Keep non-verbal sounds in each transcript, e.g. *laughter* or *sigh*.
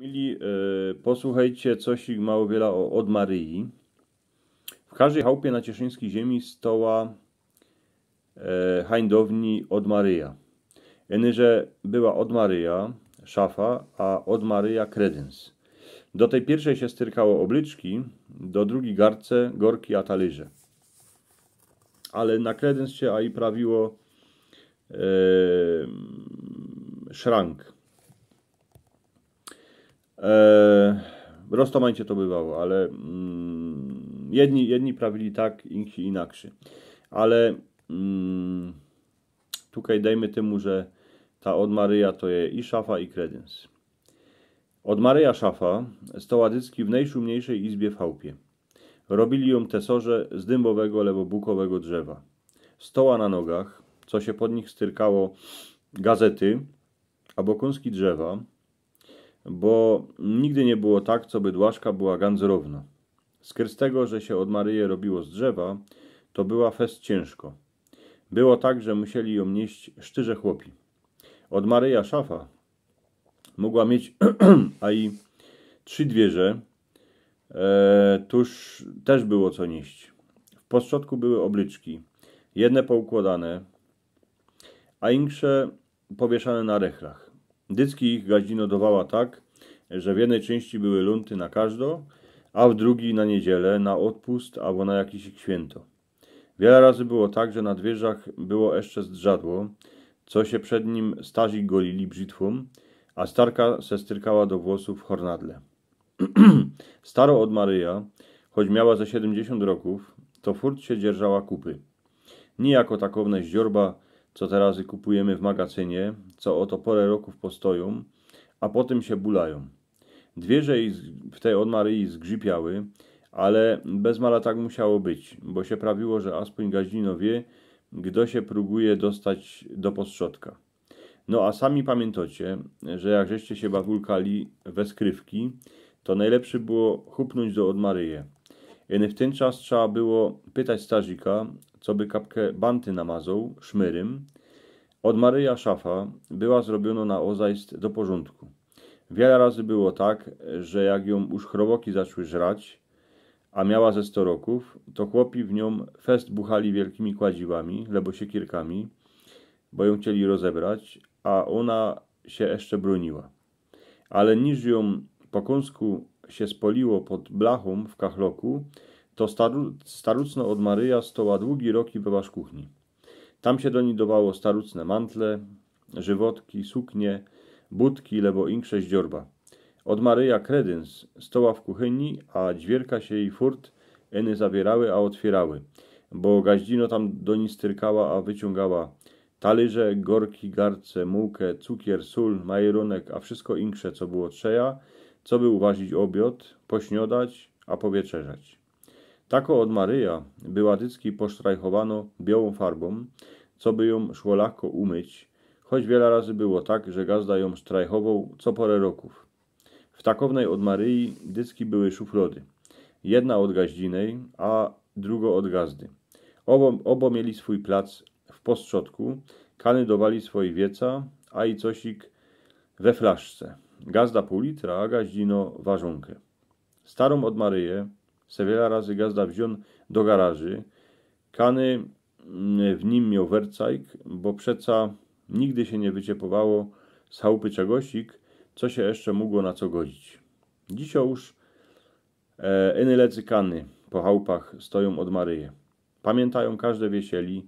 Mili, e, posłuchajcie coś mało wiele od Maryi. W każdej chałupie na cieszyńskiej ziemi stoła e, hańdowni od Maryja. Enyże była od Maryja szafa, a od Maryja kredens. Do tej pierwszej się styrkało obliczki, do drugiej garce, gorki, a talerze. Ale na kredens się a i prawiło e, szrank w e, Rostomancie to bywało, ale mm, jedni, jedni prawili tak, inni inaczej. Ale mm, tutaj dajmy temu, że ta od Maryja to je i szafa, i kredens. Od Maryja szafa stoładycki w najszumniejszej izbie w chałupie. Robili ją tesorze z dymbowego lewobukowego drzewa. Stoła na nogach, co się pod nich styrkało gazety, albo kąski drzewa, bo nigdy nie było tak, co by bydłaszka była gandzrowna. Z tego, że się od Maryje robiło z drzewa, to była fest ciężko. Było tak, że musieli ją nieść sztyrze chłopi. Od Maryja szafa mogła mieć *clears throat* a i trzy dwieże, e, tuż też było co nieść. W pośrodku były obliczki, jedne poukładane, a insze powieszane na rechlach. Dycki ich gadzino dowała tak, że w jednej części były lunty na każdo, a w drugiej na niedzielę, na odpust albo na jakieś święto. Wiele razy było tak, że na wieżach było jeszcze zdrzadło, co się przed nim starzy golili brzytwą, a starka se styrkała do włosów hornadle. *clears throat* Staro od Maryja, choć miała ze siedemdziesiąt roków, to furt się dzierżała kupy. Nie jako takowne zdziorba, co teraz kupujemy w magazynie, co oto porę roków postoją, a potem się bulają. Dwieże w tej od Maryi zgrzypiały, ale bez mala tak musiało być, bo się prawiło, że aspun Gaźdino wie, gdo się próbuje dostać do postrzodka. No a sami pamiętacie, że jak żeście się bawulkali we skrywki, to najlepszy było chupnąć do odmaryje. W ten czas trzeba było pytać starzika, co by kapkę banty namazał, szmyrym. Od Maryja szafa była zrobiona na ozajst do porządku. Wiele razy było tak, że jak ją już chroboki zaczęły żrać, a miała ze sto roków, to chłopi w nią fest buchali wielkimi lebo lebosiekierkami, bo ją chcieli rozebrać, a ona się jeszcze broniła. Ale niż ją po kąsku się spoliło pod blachą w kachloku, to staru, starucno od Maryja stoła długi rok i byłaż kuchni. Tam się do donidowało starucne mantle, żywotki, suknie, budki, lebo inksze dziorba. Od Maryja kredyns stoła w kuchyni, a dźwierka się jej furt eny zawierały, a otwierały, bo gaździno tam do niej styrkała, a wyciągała talerze, gorki, garce, mułkę, cukier, sól, majeronek, a wszystko inksze, co było trzeja, co by uważić obiot, pośniodać, a powieczerzać. Tako od Maryja byładycki posztrajchowano białą farbą, co by ją szło lekko umyć, choć wiele razy było tak, że gazda ją sztrajchował co porę roków. W takownej od Maryi dycki były szuflody. Jedna od gaździnej, a druga od gazdy. Obo, obo mieli swój plac w postrzodku, kany dowali swoje wieca, a i cosik we flaszce gazda pół litra, a gaździno ważonkę. Starą od Maryję se wiele razy gazda wziął do garaży. Kany mm, w nim miał wercajk, bo przeca nigdy się nie wyciepowało z chałupy czegośik, co się jeszcze mogło na co godzić. Dzisiaj już e, lecy kany po chałupach stoją od Maryje. Pamiętają każde wiesieli,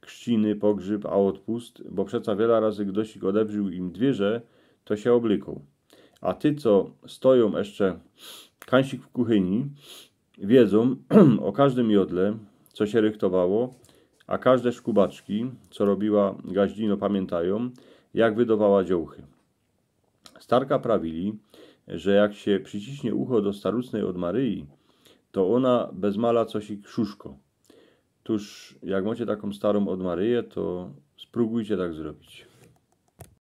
krzciny, pogrzeb, a odpust, bo przeca wiele razy gdosik odebrzył im dwierze, to się oblyką. A ty, co stoją jeszcze kansik w kuchyni, wiedzą *clears throat* o każdym jodle, co się rychtowało, a każde szkubaczki, co robiła gaździno, pamiętają, jak wydawała dziołchy. Starka prawili, że jak się przyciśnie ucho do starucnej od Maryi, to ona bez mala coś i krzuszko. Tuż jak macie taką starą od Maryję, to spróbujcie tak zrobić.